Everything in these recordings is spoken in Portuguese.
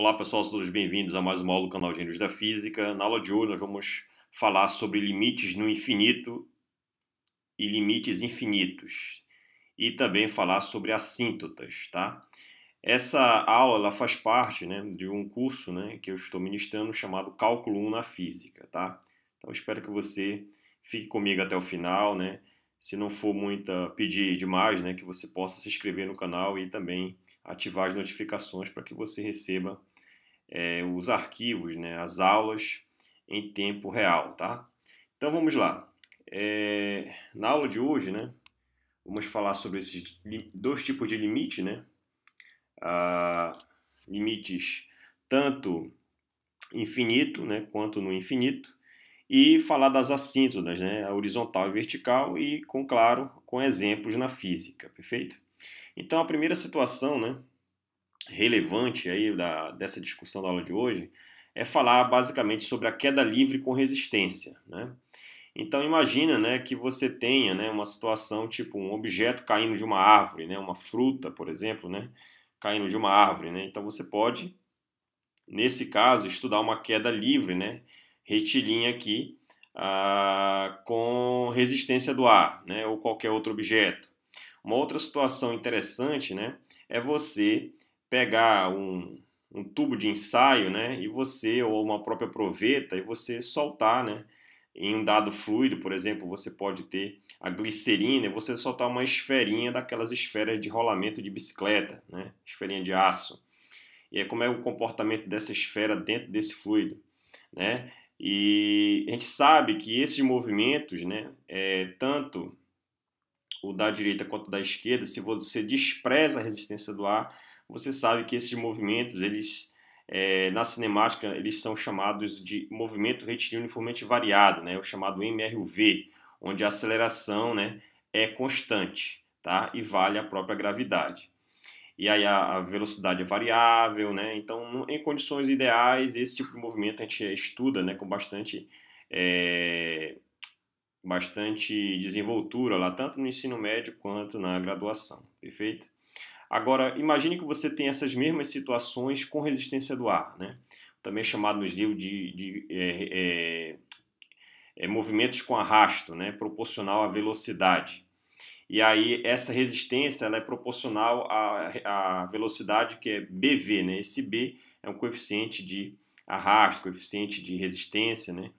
Olá pessoal, sejam todos bem-vindos a mais uma aula do canal Gênios da Física. Na aula de hoje nós vamos falar sobre limites no infinito e limites infinitos e também falar sobre assíntotas, tá? Essa aula ela faz parte né, de um curso né, que eu estou ministrando chamado Cálculo 1 na Física, tá? Então espero que você fique comigo até o final, né? Se não for muita pedir demais, né, que você possa se inscrever no canal e também ativar as notificações para que você receba é, os arquivos, né, as aulas em tempo real, tá? Então vamos lá. É, na aula de hoje, né, vamos falar sobre esses dois tipos de limite, né? Ah, limites tanto infinito, né, quanto no infinito, e falar das assíntotas, né, a horizontal e vertical, e com claro, com exemplos na física, perfeito? Então a primeira situação, né, relevante aí da, dessa discussão da aula de hoje é falar basicamente sobre a queda livre com resistência. Né? Então imagina né, que você tenha né, uma situação tipo um objeto caindo de uma árvore, né, uma fruta, por exemplo, né, caindo de uma árvore. Né? Então você pode, nesse caso, estudar uma queda livre, né, retilínea aqui, ah, com resistência do ar né, ou qualquer outro objeto. Uma outra situação interessante né, é você pegar um, um tubo de ensaio, né, e você ou uma própria proveta e você soltar, né, em um dado fluido, por exemplo, você pode ter a glicerina e você soltar uma esferinha daquelas esferas de rolamento de bicicleta, né, esferinha de aço. E é como é o comportamento dessa esfera dentro desse fluido, né? E a gente sabe que esses movimentos, né, é, tanto o da direita quanto o da esquerda, se você despreza a resistência do ar, você sabe que esses movimentos, eles é, na cinemática, eles são chamados de movimento retilíneo uniformemente variado, né? o chamado MRUV, onde a aceleração né, é constante tá? e vale a própria gravidade. E aí a, velocidade é variável, né? então em condições ideais, esse tipo de movimento a gente estuda né, com bastante, é, bastante desenvoltura, lá, tanto no ensino médio quanto na graduação. Perfeito? Agora, imagine que você tem essas mesmas situações com resistência do ar, né? também é chamado nos livros de, de é, é, é, movimentos com arrasto, né? proporcional à velocidade. E aí essa resistência ela é proporcional à, à velocidade que é BV. Né? Esse B é um coeficiente de arrasto, coeficiente de resistência, né?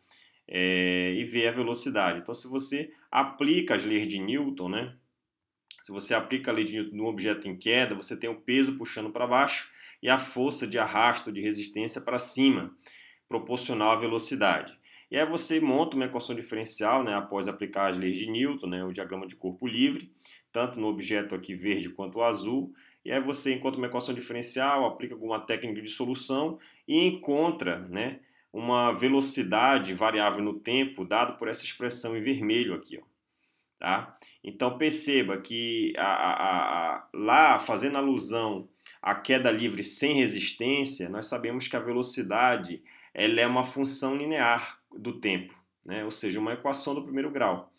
É, e V é a velocidade. Então, se você aplica as leis de Newton, né? Se você aplica a lei de Newton num objeto em queda, você tem o peso puxando para baixo e a força de arrasto de resistência para cima, proporcional à velocidade. E aí você monta uma equação diferencial, né, após aplicar as leis de Newton, né, o diagrama de corpo livre, tanto no objeto aqui verde quanto azul, e aí você encontra uma equação diferencial, aplica alguma técnica de solução e encontra, né, uma velocidade variável no tempo dado por essa expressão em vermelho aqui, ó. Tá? Então perceba que a, a, a, lá, fazendo alusão à queda livre sem resistência, nós sabemos que a velocidade ela é uma função linear do tempo, né? ou seja, uma equação do primeiro grau.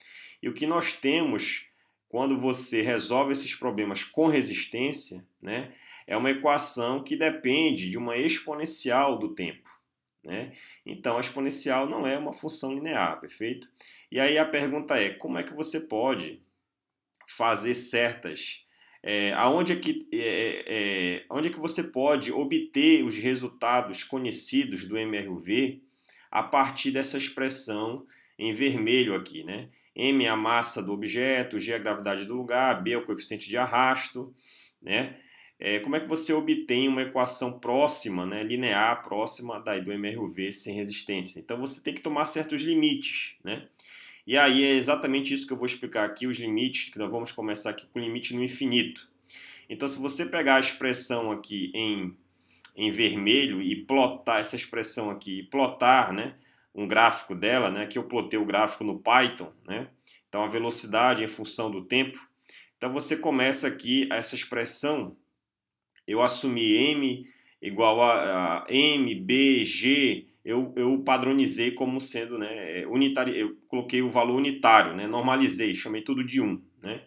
E o que nós temos quando você resolve esses problemas com resistência né? é uma equação que depende de uma exponencial do tempo. Né? Então, a exponencial não é uma função linear, perfeito? E aí a pergunta é, como é que você pode fazer certas... É, aonde é que, é, é, é onde é que você pode obter os resultados conhecidos do MRV a partir dessa expressão em vermelho aqui, né? M é a massa do objeto, G é a gravidade do lugar, B é o coeficiente de arrasto, né? É, como é que você obtém uma equação próxima, né, linear, próxima daí do MRUV sem resistência? Então você tem que tomar certos limites, né? E aí é exatamente isso que eu vou explicar aqui, os limites, que nós vamos começar aqui com o limite no infinito. Então se você pegar a expressão aqui em, em vermelho e plotar essa expressão aqui, e plotar, né, um gráfico dela, né, que eu plotei o gráfico no Python, né? Então a velocidade em função do tempo. Então você começa aqui essa expressão eu assumi M igual a, a M, B, G, eu, eu padronizei como sendo, né, é, unitário, eu coloquei o valor unitário, né, normalizei, chamei tudo de 1, né,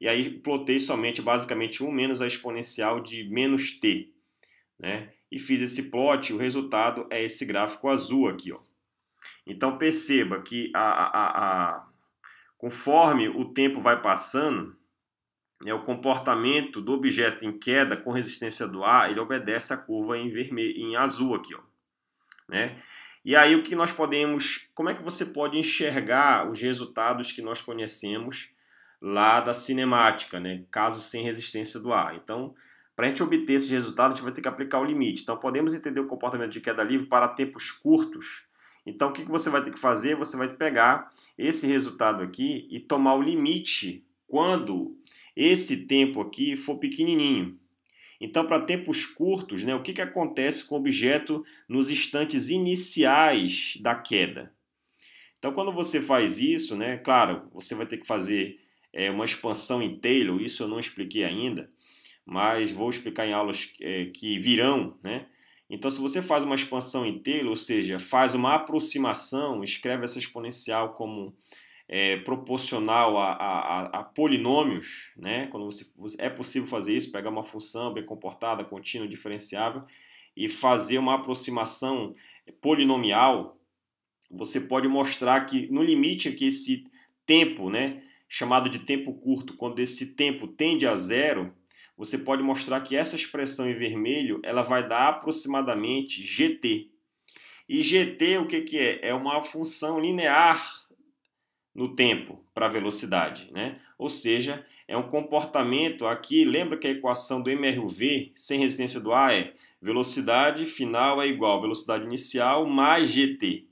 e aí plotei somente, basicamente, 1 menos a exponencial de menos t, né, e fiz esse plot, o resultado é esse gráfico azul aqui, ó. Então perceba que a, a, a, a conforme o tempo vai passando, né, o comportamento do objeto em queda com resistência do ar, ele obedece à curva em vermelho, em azul aqui, ó, né? E aí o que nós podemos, como é que você pode enxergar os resultados que nós conhecemos lá da cinemática, né? Caso sem resistência do ar. Então, para a gente obter esse resultado a gente vai ter que aplicar o limite. Então, podemos entender o comportamento de queda livre para tempos curtos. Então, o que você vai ter que fazer? Você vai pegar esse resultado aqui e tomar o limite quando esse tempo aqui for pequenininho. Então, para tempos curtos, né, o que, que acontece com o objeto nos instantes iniciais da queda? Então, quando você faz isso, né, claro, você vai ter que fazer é, uma expansão em Taylor, isso eu não expliquei ainda, mas vou explicar em aulas é, que virão. Né? Então, se você faz uma expansão em Taylor, ou seja, faz uma aproximação, escreve essa exponencial como é, proporcional a, a, a, polinômios, né? quando você, é possível fazer isso, pegar uma função bem comportada, contínua, diferenciável, e fazer uma aproximação polinomial, você pode mostrar que no limite que esse tempo, né, chamado de tempo curto, quando esse tempo tende a zero, você pode mostrar que essa expressão em vermelho ela vai dar aproximadamente gt. E gt o que, que é? É uma função linear no tempo para a velocidade, né? Ou seja, é um comportamento aqui, lembra que a equação do MRUV sem resistência do ar é velocidade final é igual a velocidade inicial mais GT.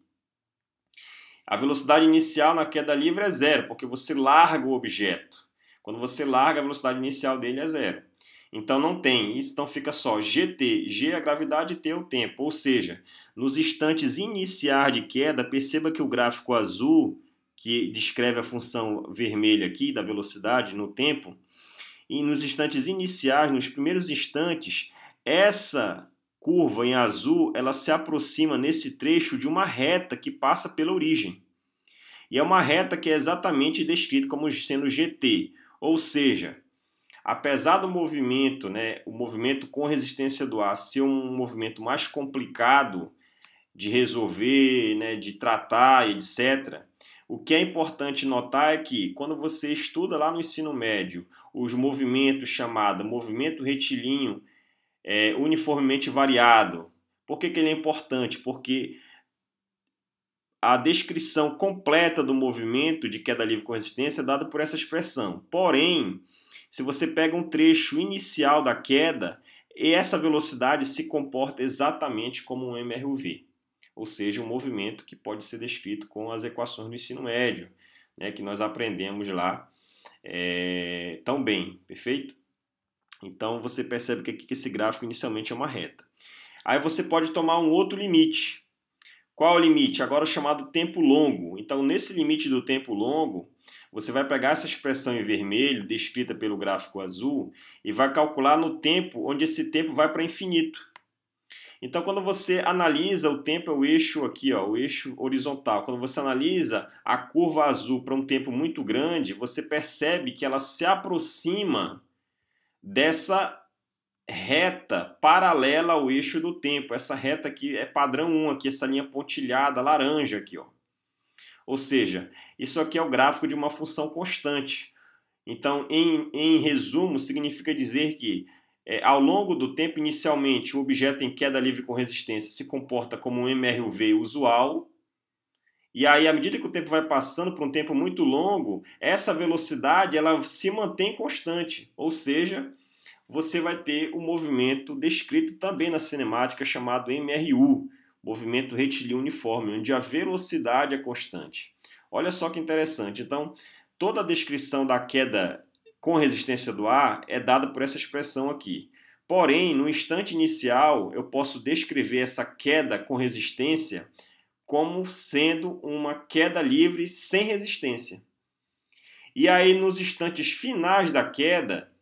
A velocidade inicial na queda livre é zero, porque você larga o objeto. Quando você larga, a velocidade inicial dele é zero. Então não tem, isso então fica só GT, G é a gravidade, T é o tempo. Ou seja, nos instantes iniciais de queda, perceba que o gráfico azul que descreve a função vermelha aqui da velocidade no tempo, e nos instantes iniciais, nos primeiros instantes, essa curva em azul, ela se aproxima nesse trecho de uma reta que passa pela origem. E é uma reta que é exatamente descrita como sendo GT, ou seja, apesar do movimento, né, o movimento com resistência do ar ser um movimento mais complicado de resolver, né, de tratar, etc., o que é importante notar é que quando você estuda lá no ensino médio os movimentos chamados movimento retilíneo é, uniformemente variado, por que, que ele é importante? Porque a descrição completa do movimento de queda livre com resistência é dada por essa expressão. Porém, se você pega um trecho inicial da queda, essa velocidade se comporta exatamente como um MRUV ou seja, um movimento que pode ser descrito com as equações do ensino médio, né, que nós aprendemos lá é, tão bem, perfeito? Então você percebe que aqui que esse gráfico inicialmente é uma reta. Aí você pode tomar um outro limite. Qual é o limite? Agora chamado tempo longo. Então, nesse limite do tempo longo, você vai pegar essa expressão em vermelho, descrita pelo gráfico azul, e vai calcular no tempo onde esse tempo vai para infinito. Então, quando você analisa o tempo, é o eixo aqui, ó, o eixo horizontal. Quando você analisa a curva azul para um tempo muito grande, você percebe que ela se aproxima dessa reta paralela ao eixo do tempo. Essa reta aqui é padrão 1, aqui, essa linha pontilhada laranja aqui. Ó. Ou seja, isso aqui é o gráfico de uma função constante. Então, em, em resumo, significa dizer que é, ao longo do tempo, inicialmente, o objeto em queda livre com resistência se comporta como um MRUV usual. E aí, à medida que o tempo vai passando por um tempo muito longo, essa velocidade ela se mantém constante. Ou seja, você vai ter o um movimento descrito também na cinemática chamado MRU, movimento retilíneo uniforme, onde a velocidade é constante. Olha só que interessante. Então, toda a descrição da queda com resistência do ar é dada por essa expressão aqui. Porém, no instante inicial, eu posso descrever essa queda com resistência como sendo uma queda livre sem resistência. E aí, nos instantes finais da queda,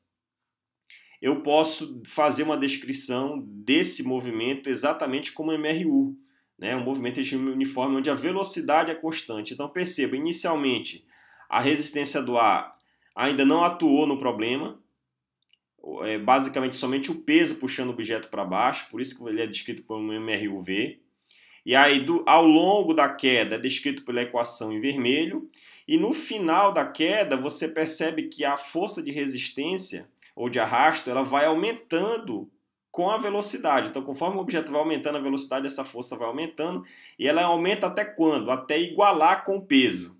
eu posso fazer uma descrição desse movimento exatamente como MRU, né? um movimento de uniforme onde a velocidade é constante. Então, perceba, inicialmente, a resistência do ar ainda não atuou no problema, é basicamente somente o peso puxando o objeto para baixo, por isso que ele é descrito como MRUV. E aí, do, ao longo da queda, é descrito pela equação em vermelho. E no final da queda, você percebe que a força de resistência ou de arrasto ela vai aumentando com a velocidade. Então, conforme o objeto vai aumentando a velocidade, essa força vai aumentando. E ela aumenta até quando? Até igualar com o peso.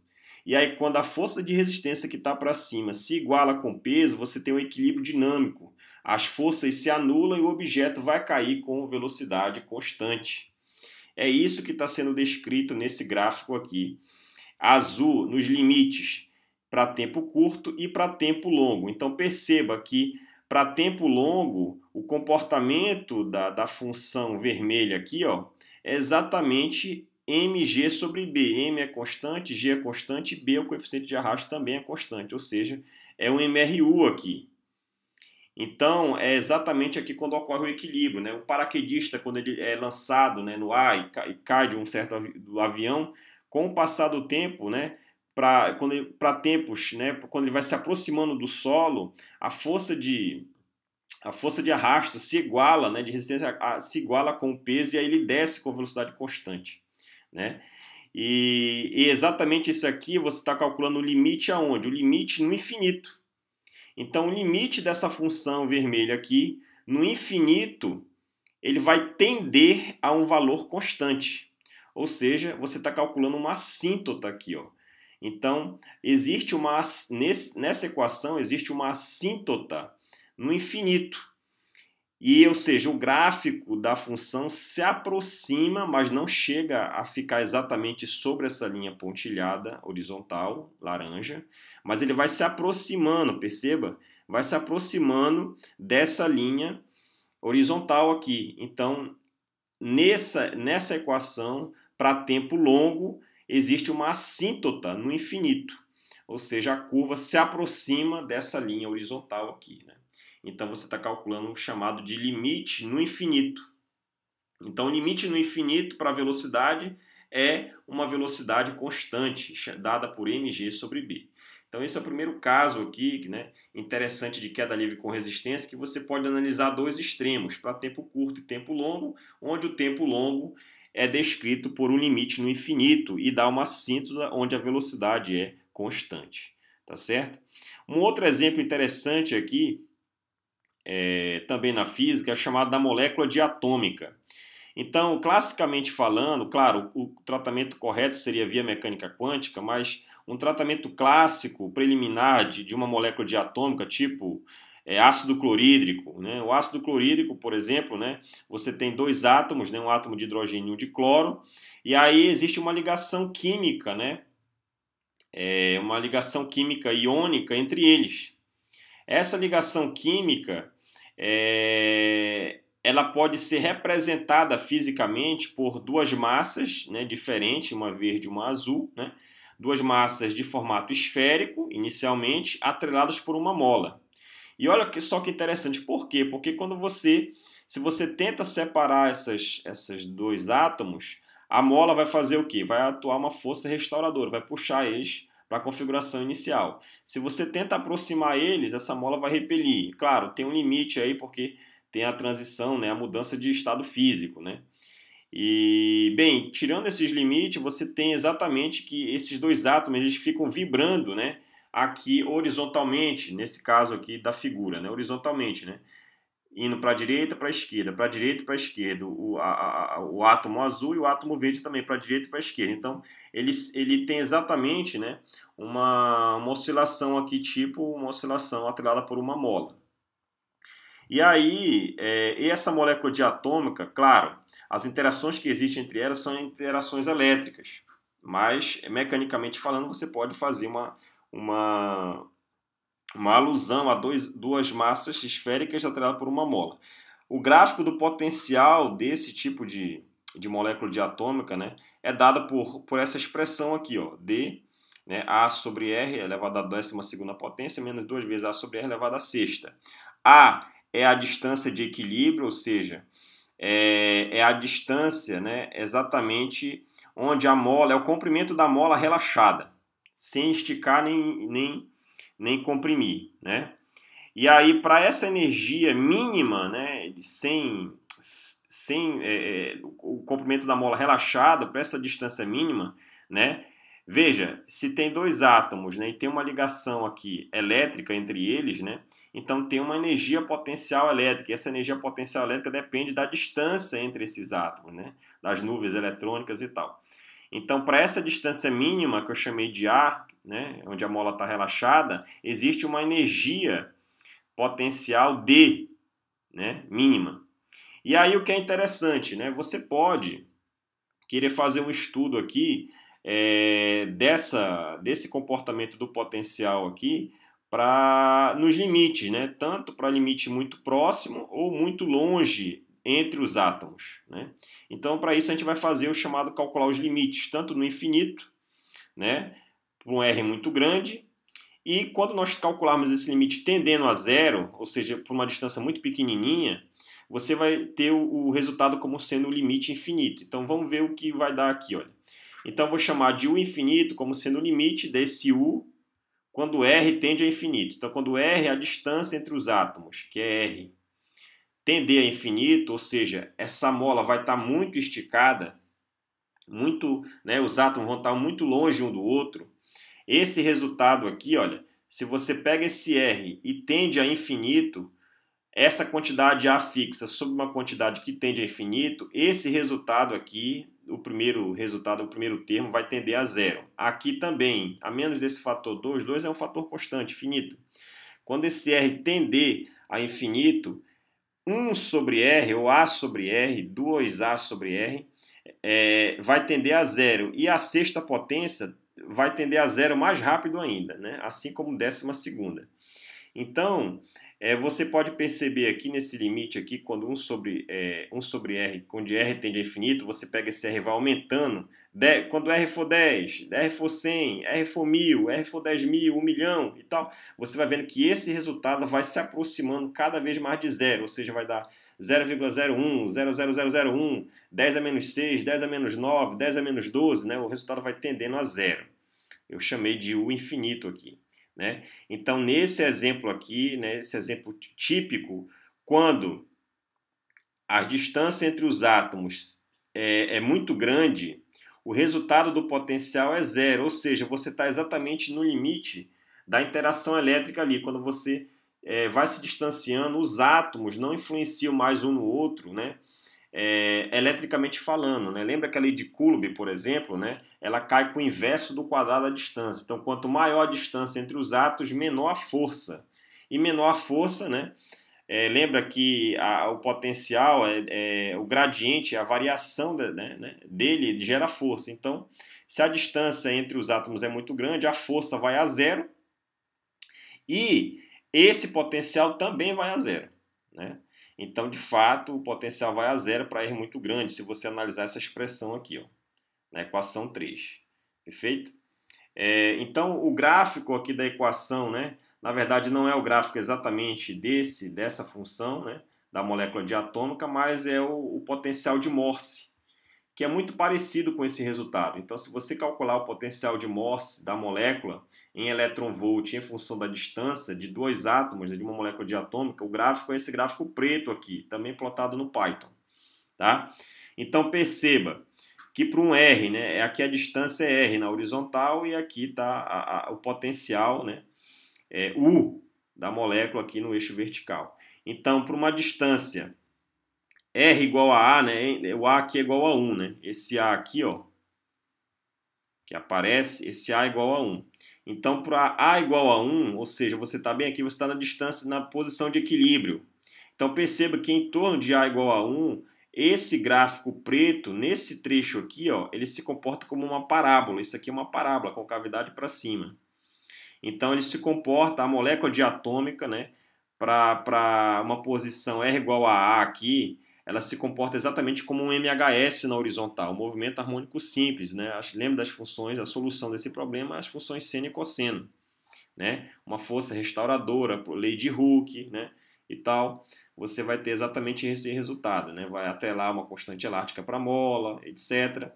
E aí, quando a força de resistência que está para cima se iguala com peso, você tem um equilíbrio dinâmico. As forças se anulam e o objeto vai cair com velocidade constante. É isso que está sendo descrito nesse gráfico aqui. Azul nos limites para tempo curto e para tempo longo. Então perceba que para tempo longo, o comportamento da, da função vermelha aqui ó, é exatamente mg sobre b. m é constante, g é constante, b, é o coeficiente de arrasto também é constante, ou seja, é um MRU aqui. Então, é exatamente aqui quando ocorre o equilíbrio. Né? O paraquedista, quando ele é lançado né, no ar e cai, e cai de um certo avi do avião, com o passar do tempo, né, para tempos, né, quando ele vai se aproximando do solo, a força de, a força de arrasto se iguala, né, de resistência a, se iguala com o peso e aí ele desce com velocidade constante né? E, e exatamente isso aqui você está calculando o limite aonde? O limite no infinito. Então o limite dessa função vermelha aqui no infinito ele vai tender a um valor constante. Ou seja, você está calculando uma assíntota aqui, ó. Então, existe uma nesse, nessa equação existe uma assíntota no infinito. E, ou seja, o gráfico da função se aproxima, mas não chega a ficar exatamente sobre essa linha pontilhada horizontal, laranja, mas ele vai se aproximando, perceba? Vai se aproximando dessa linha horizontal aqui. Então, nessa, nessa equação, para tempo longo, existe uma assíntota no infinito, ou seja, a curva se aproxima dessa linha horizontal aqui. Né? Então você está calculando um chamado de limite no infinito. Então, limite no infinito para a velocidade é uma velocidade constante dada por mg sobre b. Então, esse é o primeiro caso aqui, né, interessante de queda livre com resistência, que você pode analisar dois extremos, para tempo curto e tempo longo, onde o tempo longo é descrito por um limite no infinito e dá uma síntese onde a velocidade é constante, tá certo? Um outro exemplo interessante aqui é, também na física, é da molécula diatômica. Então, classicamente falando, claro, o tratamento correto seria via mecânica quântica, mas um tratamento clássico, preliminar de, de uma molécula diatômica, tipo é, ácido clorídrico. Né? O ácido clorídrico, por exemplo, né? você tem dois átomos, né? um átomo de hidrogênio e um de cloro, e aí existe uma ligação química, né? É uma ligação química iônica entre eles. Essa ligação química é, ela pode ser representada fisicamente por duas massas né, diferentes, uma verde e uma azul, né, duas massas de formato esférico, inicialmente, atreladas por uma mola. E olha só que interessante, por quê? Porque quando você, se você tenta separar essas, esses dois átomos, a mola vai fazer o quê? Vai atuar uma força restauradora, vai puxar eles para a configuração inicial. Se você tenta aproximar eles, essa mola vai repelir. Claro, tem um limite aí porque tem a transição, né, a mudança de estado físico, né? E bem, tirando esses limites, você tem exatamente que esses dois átomos eles ficam vibrando, né, aqui horizontalmente, nesse caso aqui da figura, né, horizontalmente, né? indo para a direita, para a esquerda, para a direita, para a esquerda, o, a, a, o átomo azul e o átomo verde também para a direita e para a esquerda. Então, ele, ele tem exatamente né, uma, uma oscilação aqui, tipo uma oscilação atrelada por uma mola. E aí, é, e essa molécula diatômica, claro, as interações que existem entre elas são interações elétricas, mas mecanicamente falando, você pode fazer uma, uma, uma alusão a dois, duas massas esféricas atreladas por uma mola. O gráfico do potencial desse tipo de, de molécula diatômica né, é dado por, por essa expressão aqui, ó, D, né, A sobre R elevado à 12 potência, menos 2 vezes A sobre R elevado à sexta. A é a distância de equilíbrio, ou seja, é, é a distância né, exatamente onde a mola, é o comprimento da mola relaxada, sem esticar nem, nem nem comprimir, né? E aí, para essa energia mínima, né, Sem, sem é, é, o comprimento da mola relaxado para essa distância mínima, né, veja, se tem dois átomos né, e tem uma ligação aqui elétrica entre eles, né, então tem uma energia potencial elétrica. E essa energia potencial elétrica depende da distância entre esses átomos, né, das nuvens eletrônicas e tal. Então, para essa distância mínima, que eu chamei de A, né, onde a mola está relaxada, existe uma energia potencial D, né, mínima. E aí o que é interessante, né, você pode querer fazer um estudo aqui é, dessa, desse comportamento do potencial aqui para nos limites, né, tanto para limite muito próximo ou muito longe entre os átomos. Né? Então, para isso, a gente vai fazer o chamado calcular os limites, tanto no infinito, né, para um R muito grande. E quando nós calcularmos esse limite tendendo a zero, ou seja, por uma distância muito pequenininha, você vai ter o, resultado como sendo o limite infinito. Então vamos ver o que vai dar aqui. Olha. Então vou chamar de U infinito como sendo o limite desse U quando R tende a infinito. Então quando R é a distância entre os átomos, que é R, tender a infinito, ou seja, essa mola vai estar muito esticada, muito, né, os átomos vão estar muito longe um do outro, esse resultado aqui, olha, se você pega esse R e tende a infinito, essa quantidade A fixa sobre uma quantidade que tende a infinito, esse resultado aqui, o primeiro resultado, o primeiro termo, vai tender a zero. Aqui também, a menos desse fator 2, 2 é um fator constante, finito. Quando esse R tender a infinito, 1 sobre R, ou A sobre R, 2A sobre R, é, vai tender a zero. E a sexta potência vai tender a zero mais rápido ainda, né? assim como décima segunda. Então, é, você pode perceber aqui nesse limite aqui, quando 1 sobre, é, 1 sobre R, onde R tende a infinito, você pega esse R e vai aumentando. De, quando R for 10, R for 100, R for 1000, R for 10 mil, 1 milhão e tal, você vai vendo que esse resultado vai se aproximando cada vez mais de zero, ou seja, vai dar 0,01, 00001, 10 a menos 6, 10 a menos 9, 10 a menos 12, né? o resultado vai tendendo a zero. Eu chamei de U infinito aqui. Né? Então, nesse exemplo aqui, né, esse exemplo típico, quando a distância entre os átomos é, é muito grande, o resultado do potencial é zero, ou seja, você está exatamente no limite da interação elétrica ali. Quando você é, vai se distanciando, os átomos não influenciam mais um no outro, né? é, eletricamente falando. Né? Lembra que a lei de Coulomb, por exemplo, né? ela cai com o inverso do quadrado da distância. Então, quanto maior a distância entre os átomos, menor a força. E menor a força, né? É, lembra que a, o potencial, é, é o gradiente, a variação de, né, né? dele gera força. Então, se a distância entre os átomos é muito grande, a força vai a zero e esse potencial também vai a zero. Né? Então, de fato, o potencial vai a zero para R muito grande, se você analisar essa expressão aqui, ó, na equação 3. Perfeito? É, então, o gráfico aqui da equação, né, na verdade, não é o gráfico exatamente desse, dessa função, né, da molécula diatômica, mas é o, o potencial de Morse, que é muito parecido com esse resultado. Então, se você calcular o potencial de Morse da molécula em elétron-volt em função da distância de dois átomos, né, de uma molécula diatômica, o gráfico é esse gráfico preto aqui, também plotado no Python. Tá? Então, perceba que para um R, né, é aqui a distância é R na horizontal e aqui está o potencial né, é U da molécula aqui no eixo vertical. Então, para uma distância R igual a A, né? O A aqui é igual a 1, né? Esse A aqui, ó, que aparece, esse A é igual a 1. Então, para A igual a 1, ou seja, você está bem aqui, você está na distância, na posição de equilíbrio. Então, perceba que em torno de A igual a 1, esse gráfico preto, nesse trecho aqui, ó, ele se comporta como uma parábola. Isso aqui é uma parábola, concavidade para cima. Então, ele se comporta, a molécula diatômica, né, para uma posição R igual a A aqui, ela se comporta exatamente como um MHS na horizontal, um movimento harmônico simples. Né? Lembra das funções, a solução desse problema, as funções seno e cosseno. Né? Uma força restauradora, lei de Hooke né? e tal. Você vai ter exatamente esse resultado. Né? Vai lá uma constante elástica para a mola, etc.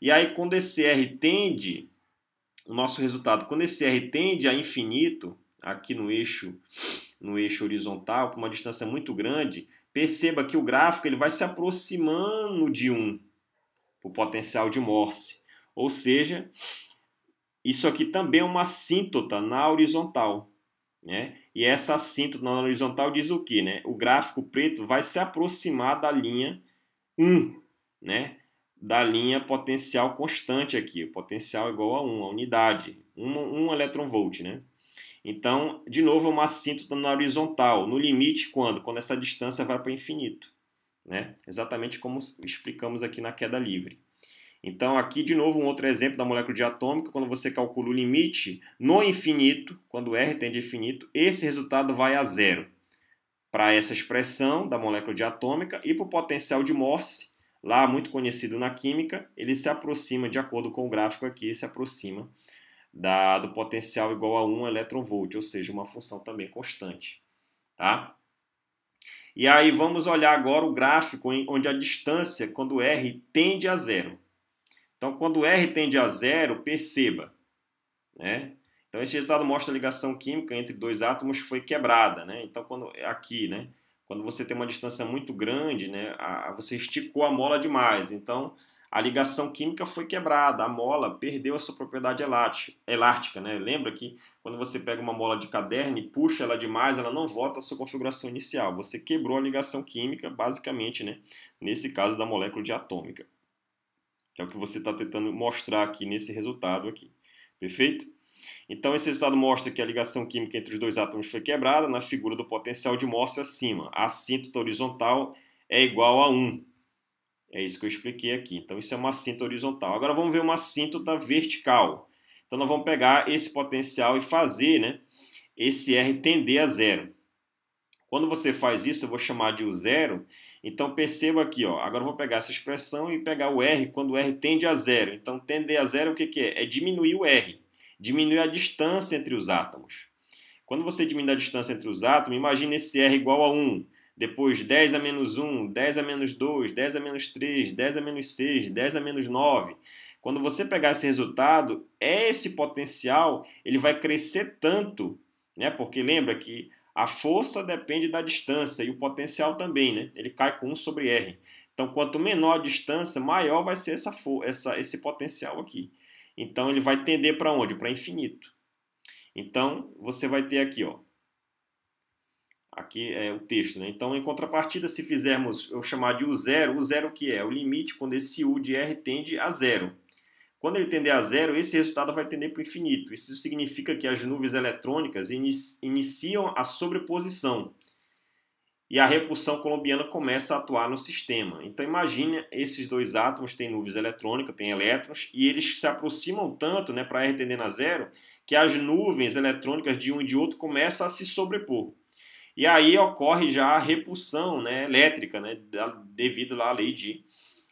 E aí, quando esse R tende, o nosso resultado, quando esse R tende a infinito, aqui no eixo, no eixo horizontal, com uma distância muito grande, perceba que o gráfico ele vai se aproximando de 1, o potencial de Morse. Ou seja, isso aqui também é uma assíntota na horizontal. Né? E essa assíntota na horizontal diz o que? Né? O gráfico preto vai se aproximar da linha 1, né? da linha potencial constante aqui, potencial é igual a 1, a unidade, 1, 1 electronvolt. Né? Então, de novo, é uma assíntota na horizontal, no limite quando? Quando essa distância vai para o infinito. Né? Exatamente como explicamos aqui na queda livre. Então, aqui de novo um outro exemplo da molécula diatômica, quando você calcula o limite no infinito, quando R tende a infinito, esse resultado vai a zero. Para essa expressão da molécula diatômica e para o potencial de Morse, lá muito conhecido na química, ele se aproxima, de acordo com o gráfico aqui, se aproxima dado do potencial igual a 1 eV, ou seja, uma função também constante. Tá? E aí vamos olhar agora o gráfico onde a distância, quando R tende a zero. Então, quando R tende a zero, perceba. Né? Então, esse resultado mostra a ligação química entre dois átomos foi quebrada. Né? Então, quando, aqui, né? quando você tem uma distância muito grande, né? A, você esticou a mola demais. Então, a ligação química foi quebrada, a mola perdeu a sua propriedade elástica. Né? Lembra que quando você pega uma mola de caderno e puxa ela demais, ela não volta à sua configuração inicial. Você quebrou a ligação química, basicamente, né? nesse caso da molécula diatômica, Que é o que você está tentando mostrar aqui nesse resultado aqui. Perfeito? Então, esse resultado mostra que a ligação química entre os dois átomos foi quebrada na figura do potencial de Morse acima. A assíntota horizontal é igual a 1. É isso que eu expliquei aqui. Então, isso é uma cinta horizontal. Agora, vamos ver uma cinta vertical. Então, nós vamos pegar esse potencial e fazer né, esse R tender a zero. Quando você faz isso, eu vou chamar de o zero. Então, perceba aqui, ó, agora eu vou pegar essa expressão e pegar o R quando o R tende a zero. Então, tender a zero, o que, que é? É diminuir o R, diminuir a distância entre os átomos. Quando você diminui a distância entre os átomos, imagine esse R igual a 1 depois 10 a menos 1, 10 a menos 2, 10 a menos 3, 10 a menos 6, 10 a menos 9. Quando você pegar esse resultado, esse potencial ele vai crescer tanto, né? Porque lembra que a força depende da distância e o potencial também, né? Ele cai com 1 sobre R. Então, quanto menor a distância, maior vai ser essa, essa esse potencial aqui. Então, ele vai tender para onde? Para infinito. Então, você vai ter aqui, ó, Aqui é o texto, né? Então, em contrapartida, se fizermos eu chamar de U zero, o zero que é? O limite quando esse U de R tende a zero. Quando ele tender a zero, esse resultado vai tender para o infinito. Isso significa que as nuvens eletrônicas iniciam a sobreposição e a repulsão colombiana começa a atuar no sistema. Então imagine esses dois átomos têm nuvens eletrônicas, têm elétrons, e eles se aproximam tanto né, para R tendendo a zero que as nuvens eletrônicas de um e de outro começam a se sobrepor. E aí ocorre já a repulsão né, elétrica, né, devido lá à lei de,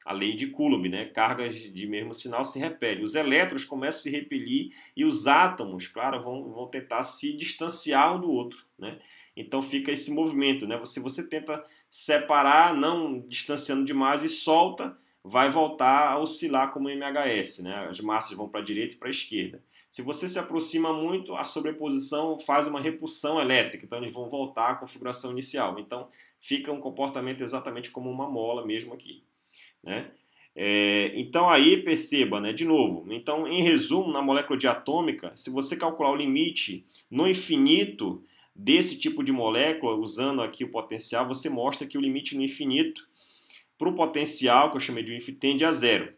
à lei de Coulomb. Né, cargas de mesmo sinal se repelem. Os elétrons começam a se repelir e os átomos, claro, vão, vão tentar se distanciar um do outro. Né? Então fica esse movimento. Né? Você, você tenta separar, não distanciando demais e solta, vai voltar a oscilar como MHS. Né? As massas vão para a direita e para a esquerda. Se você se aproxima muito, a sobreposição faz uma repulsão elétrica, então eles vão voltar à configuração inicial. Então fica um comportamento exatamente como uma mola mesmo aqui. Né? É, então aí perceba, né, de novo, então em resumo, na molécula diatômica, se você calcular o limite no infinito desse tipo de molécula, usando aqui o potencial, você mostra que o limite no infinito para o potencial, que eu chamei de inf, tende a zero.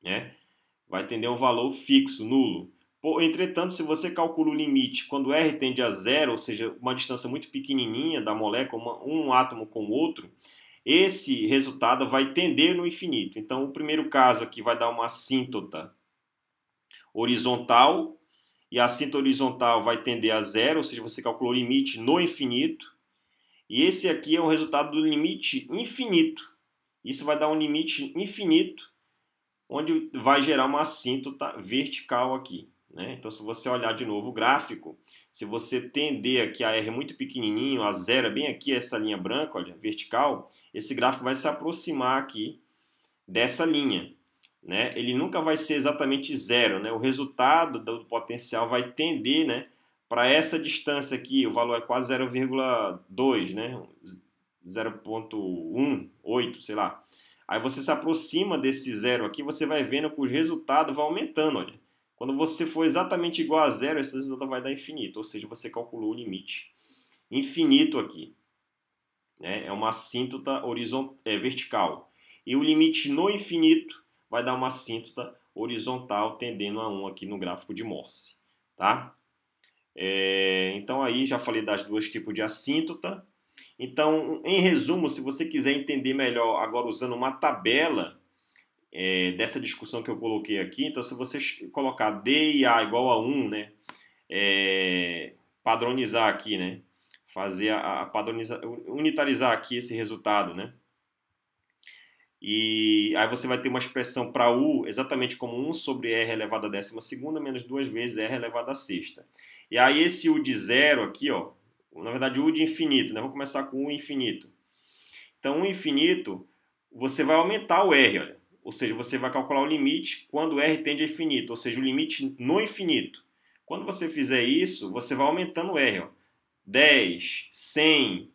Né? vai tender a um valor fixo, nulo. Entretanto, se você calcula o limite quando R tende a zero, ou seja, uma distância muito pequenininha da molécula, uma, um átomo com o outro, esse resultado vai tender no infinito. Então, o primeiro caso aqui vai dar uma assíntota horizontal, e a assíntota horizontal vai tender a zero, ou seja, você calculou o limite no infinito, e esse aqui é o resultado do limite infinito. Isso vai dar um limite infinito onde vai gerar uma assíntota vertical aqui. Né? Então, se você olhar de novo o gráfico, se você tender aqui a R muito pequenininho, a zero bem aqui, essa linha branca, olha, vertical, esse gráfico vai se aproximar aqui dessa linha. Né? Ele nunca vai ser exatamente zero, né? o resultado do potencial vai tender né, para essa distância aqui, o valor é quase 0,2, né? 0,18, sei lá. Aí você se aproxima desse zero aqui, você vai vendo que o resultado vai aumentando, olha. Quando você for exatamente igual a zero, esse resultado vai dar infinito, ou seja, você calculou o limite. Infinito aqui né, é uma assíntota é, vertical. E o limite no infinito vai dar uma assíntota horizontal tendendo a 1 aqui no gráfico de Morse. Tá? É, então aí já falei das duas tipos de assíntota. Então, em resumo, se você quiser entender melhor agora usando uma tabela é, dessa discussão que eu coloquei aqui, então se você colocar D e A igual a 1, né, é, padronizar aqui, né, fazer a, a padronizar, unitarizar aqui esse resultado, né, e aí você vai ter uma expressão para U exatamente como 1 sobre R elevado a décima segunda menos 2 vezes R elevado a sexta. E aí esse U de zero aqui, ó, na verdade, U de infinito, né? Vamos começar com U infinito. Então, U infinito, você vai aumentar o R, olha. Ou seja, você vai calcular o limite quando R tende a infinito, ou seja, o limite no infinito. Quando você fizer isso, você vai aumentando o R, ó. 10, 100,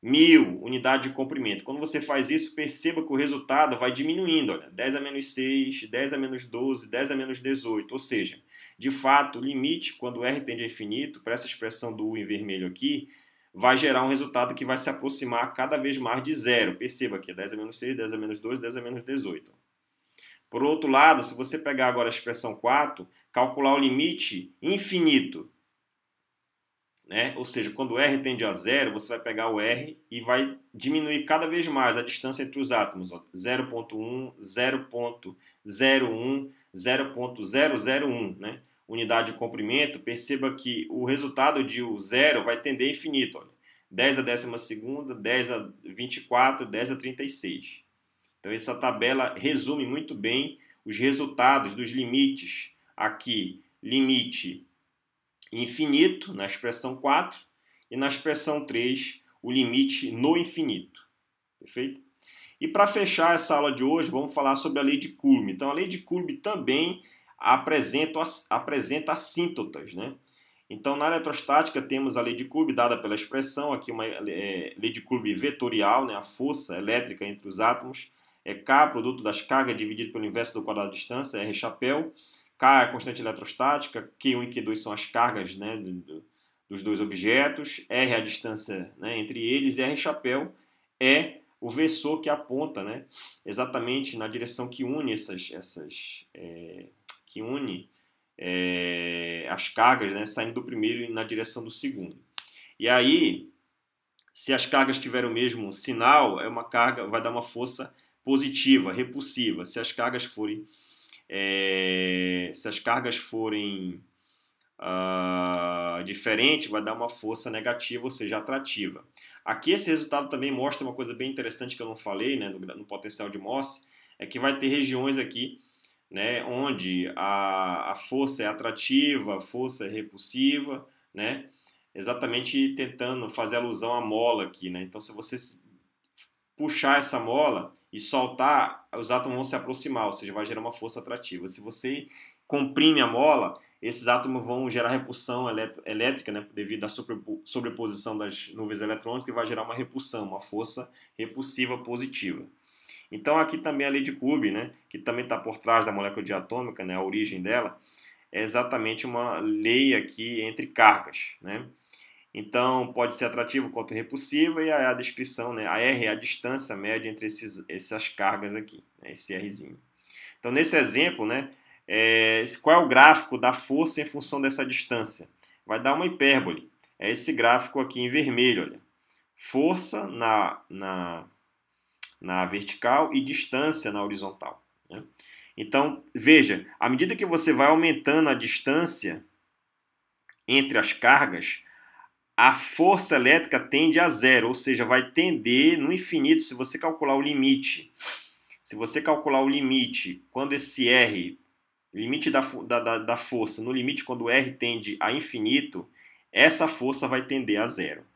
1000 unidades de comprimento. Quando você faz isso, perceba que o resultado vai diminuindo, olha. 10 a menos 6, 10 a menos 12, 10 a menos 18, ou seja, de fato, o limite, quando R tende a infinito, para essa expressão do U em vermelho aqui, vai gerar um resultado que vai se aproximar cada vez mais de zero. Perceba aqui, 10 é a menos 6, 10 a menos 2, 10 a menos 18. Por outro lado, se você pegar agora a expressão 4, calcular o limite infinito, né? ou seja, quando R tende a zero, você vai pegar o R e vai diminuir cada vez mais a distância entre os átomos. 0.1, 0.01, 0.001, né? unidade de comprimento, perceba que o resultado de o zero vai tender a infinito. Olha. 10 a 12, 10 a 24, 10 a 36. Então, essa tabela resume muito bem os resultados dos limites aqui, limite infinito na expressão 4 e na expressão 3, o limite no infinito. Perfeito? E para fechar essa aula de hoje, vamos falar sobre a lei de Coulomb. Então, a lei de Coulomb também apresentam, apresenta assíntotas. Né? Então, na eletrostática, temos a lei de Coulomb, dada pela expressão, aqui uma é, lei de Coulomb vetorial, né? a força elétrica entre os átomos, é K, produto das cargas dividido pelo inverso do quadrado da distância, R chapéu, K é a constante eletrostática, Q1 e Q2 são as cargas né, do, dos dois objetos, R é a distância né, entre eles, e R chapéu é o versor que aponta né, exatamente na direção que une essas, essas é, que une é, as cargas né, saindo do primeiro e na direção do segundo. E aí, se as cargas tiverem o mesmo sinal, é uma carga vai dar uma força positiva, repulsiva. Se as cargas forem, é, se as cargas forem Uh, ah, diferente, vai dar uma força negativa, ou seja, atrativa. Aqui esse resultado também mostra uma coisa bem interessante que eu não falei né, no, no potencial de Morse, é que vai ter regiões aqui né, onde a, a força é atrativa, a força é repulsiva, né, exatamente tentando fazer alusão à mola aqui. Né? Então, se você puxar essa mola e soltar, os átomos vão se aproximar, ou seja, vai gerar uma força atrativa. Se você comprime a mola, esses átomos vão gerar repulsão elétrica, né, devido à sobreposição das nuvens eletrônicas, que vai gerar uma repulsão, uma força repulsiva positiva. Então aqui também a lei de Coulomb, né, que também está por trás da molécula diatômica, né, a origem dela, é exatamente uma lei aqui entre cargas, né? Então pode ser atrativo quanto repulsiva e a, a descrição, né, a R é a distância média entre esses, essas cargas aqui, né, esse Rzinho. Então nesse exemplo, né, é, qual é o gráfico da força em função dessa distância? Vai dar uma hipérbole. É esse gráfico aqui em vermelho, olha. Força na, na na vertical e distância na horizontal. Né? Então, veja, à medida que você vai aumentando a distância entre as cargas, a força elétrica tende a zero, ou seja, vai tender no infinito se você calcular o limite. Se você calcular o limite, quando esse R, limite da, da, da força, no limite quando R tende a infinito, essa força vai tender a zero.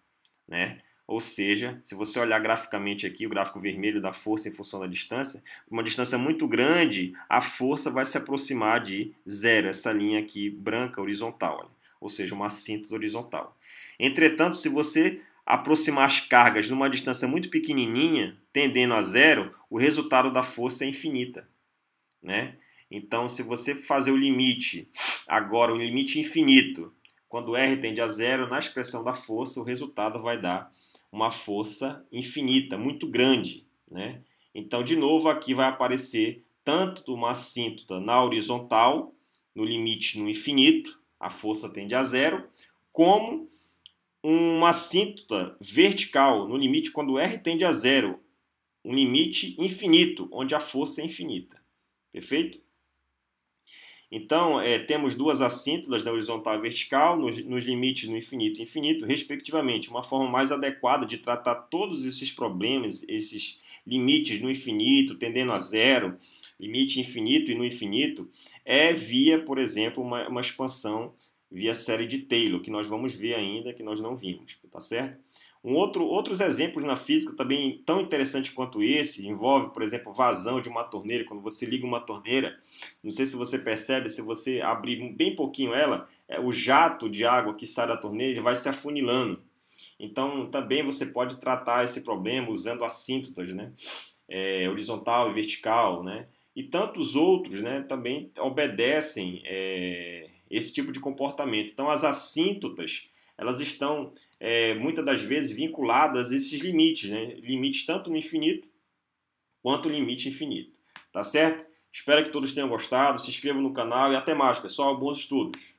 Né? Ou seja, se você olhar graficamente aqui, o gráfico vermelho da força em função da distância, uma distância muito grande, a força vai se aproximar de zero, essa linha aqui branca horizontal, ou seja, uma cinta horizontal. Entretanto, se você aproximar as cargas numa distância muito pequenininha, tendendo a zero, o resultado da força é infinita, né? Então, se você fazer o limite, agora o limite infinito, quando R tende a zero, na expressão da força, o resultado vai dar uma força infinita, muito grande. Né? Então, de novo, aqui vai aparecer tanto uma assíntota na horizontal, no limite no infinito, a força tende a zero, como uma assíntota vertical, no limite quando R tende a zero, um limite infinito, onde a força é infinita. Perfeito? Então, é, temos duas assíntotas, da horizontal e vertical, nos, nos limites no infinito e infinito, respectivamente. Uma forma mais adequada de tratar todos esses problemas, esses limites no infinito, tendendo a zero, limite infinito e no infinito, é via, por exemplo, uma, uma expansão via série de Taylor, que nós vamos ver ainda, que nós não vimos, tá certo? Um outro, outros exemplos na física também tão interessante quanto esse envolve, por exemplo, vazão de uma torneira. Quando você liga uma torneira, não sei se você percebe, se você abrir bem pouquinho ela, é, o jato de água que sai da torneira vai se afunilando. Então, também você pode tratar esse problema usando assíntotas, né? É, horizontal e vertical, né? E tantos outros, né? Também obedecem é, esse tipo de comportamento. Então, as assíntotas elas estão é, muitas das vezes vinculadas a esses limites, né? limites tanto no infinito quanto no limite infinito. Tá certo? Espero que todos tenham gostado, se inscrevam no canal e até mais, pessoal. Bons estudos!